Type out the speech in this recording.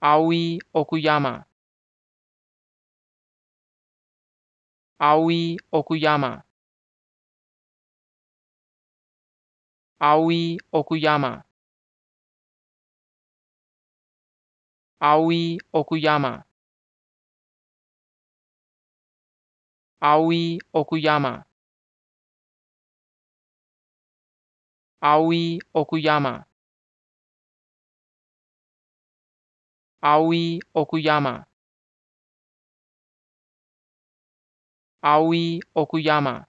Aoi Okuyama. Aoi Okuyama. Aoi Okuyama. Aoi Okuyama. Aoi Okuyama. Aoi Okuyama. Aoi Okuyama. Aoi Okuyama.